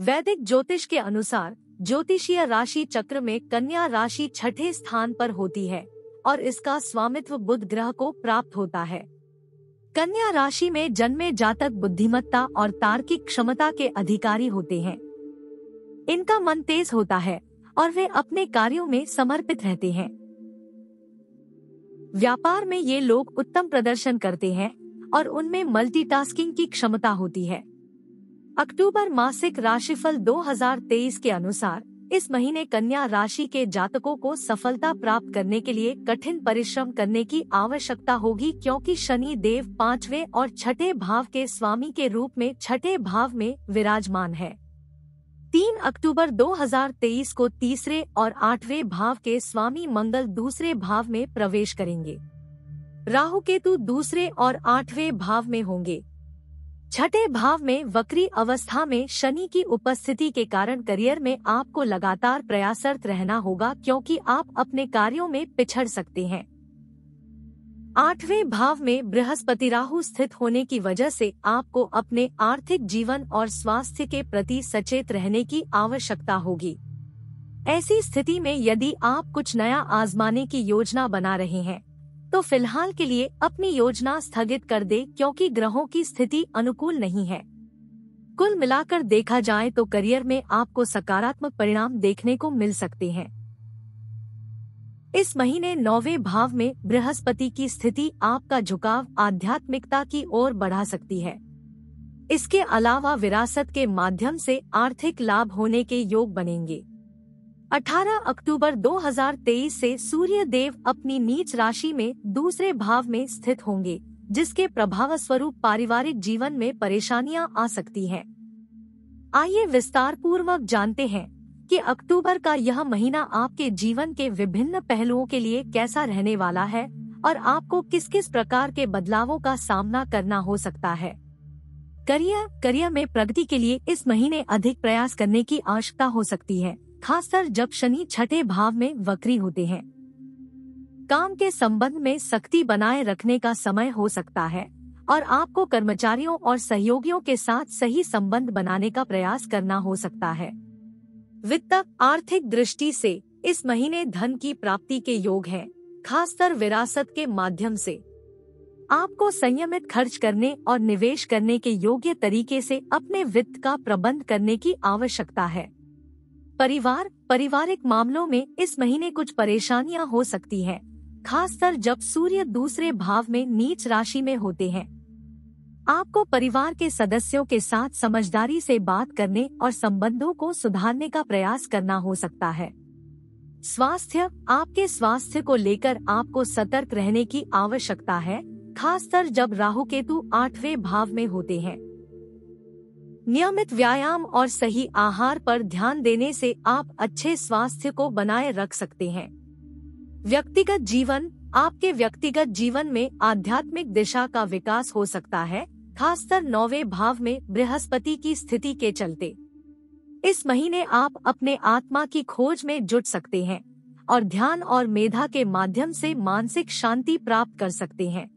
वैदिक ज्योतिष के अनुसार ज्योतिषीय राशि चक्र में कन्या राशि छठे स्थान पर होती है और इसका स्वामित्व बुध ग्रह को प्राप्त होता है कन्या राशि में जन्मे जातक बुद्धिमत्ता और तार्किक क्षमता के अधिकारी होते हैं इनका मन तेज होता है और वे अपने कार्यों में समर्पित रहते हैं व्यापार में ये लोग उत्तम प्रदर्शन करते हैं और उनमें मल्टीटास्किंग की क्षमता होती है अक्टूबर मासिक राशिफल 2023 के अनुसार इस महीने कन्या राशि के जातकों को सफलता प्राप्त करने के लिए कठिन परिश्रम करने की आवश्यकता होगी क्योंकि शनि देव पांचवे और छठे भाव के स्वामी के रूप में छठे भाव में विराजमान है तीन अक्टूबर 2023 को तीसरे और आठवें भाव के स्वामी मंगल दूसरे भाव में प्रवेश करेंगे राहु केतु दूसरे और आठवें भाव में होंगे छठे भाव में वक्री अवस्था में शनि की उपस्थिति के कारण करियर में आपको लगातार प्रयासरत रहना होगा क्योंकि आप अपने कार्यों में पिछड़ सकते हैं आठवें भाव में बृहस्पति राहु स्थित होने की वजह से आपको अपने आर्थिक जीवन और स्वास्थ्य के प्रति सचेत रहने की आवश्यकता होगी ऐसी स्थिति में यदि आप कुछ नया आजमाने की योजना बना रहे हैं तो फिलहाल के लिए अपनी योजना स्थगित कर दे क्योंकि ग्रहों की स्थिति अनुकूल नहीं है कुल मिलाकर देखा जाए तो करियर में आपको सकारात्मक परिणाम देखने को मिल सकते हैं इस महीने नौवे भाव में बृहस्पति की स्थिति आपका झुकाव आध्यात्मिकता की ओर बढ़ा सकती है इसके अलावा विरासत के माध्यम से आर्थिक लाभ होने के योग बनेंगे 18 अक्टूबर 2023 से सूर्य देव अपनी नीच राशि में दूसरे भाव में स्थित होंगे जिसके प्रभाव स्वरूप पारिवारिक जीवन में परेशानियां आ सकती हैं। आइए विस्तार पूर्वक जानते हैं कि अक्टूबर का यह महीना आपके जीवन के विभिन्न पहलुओं के लिए कैसा रहने वाला है और आपको किस किस प्रकार के बदलावों का सामना करना हो सकता है करियर करियर में प्रगति के लिए इस महीने अधिक प्रयास करने की आवश्यकता हो सकती है खासकर जब शनि छठे भाव में वक्री होते हैं काम के संबंध में सख्ती बनाए रखने का समय हो सकता है और आपको कर्मचारियों और सहयोगियों के साथ सही संबंध बनाने का प्रयास करना हो सकता है वित्त आर्थिक दृष्टि से इस महीने धन की प्राप्ति के योग है खासकर विरासत के माध्यम से आपको संयमित खर्च करने और निवेश करने के योग्य तरीके से अपने वित्त का प्रबंध करने की आवश्यकता है परिवार पारिवारिक मामलों में इस महीने कुछ परेशानियां हो सकती हैं, खासकर जब सूर्य दूसरे भाव में नीच राशि में होते हैं आपको परिवार के सदस्यों के साथ समझदारी से बात करने और संबंधों को सुधारने का प्रयास करना हो सकता है स्वास्थ्य आपके स्वास्थ्य को लेकर आपको सतर्क रहने की आवश्यकता है खासकर जब राहु केतु आठवें भाव में होते हैं नियमित व्यायाम और सही आहार पर ध्यान देने से आप अच्छे स्वास्थ्य को बनाए रख सकते हैं व्यक्तिगत जीवन आपके व्यक्तिगत जीवन में आध्यात्मिक दिशा का विकास हो सकता है खासकर नौवे भाव में बृहस्पति की स्थिति के चलते इस महीने आप अपने आत्मा की खोज में जुट सकते हैं और ध्यान और मेधा के माध्यम से मानसिक शांति प्राप्त कर सकते हैं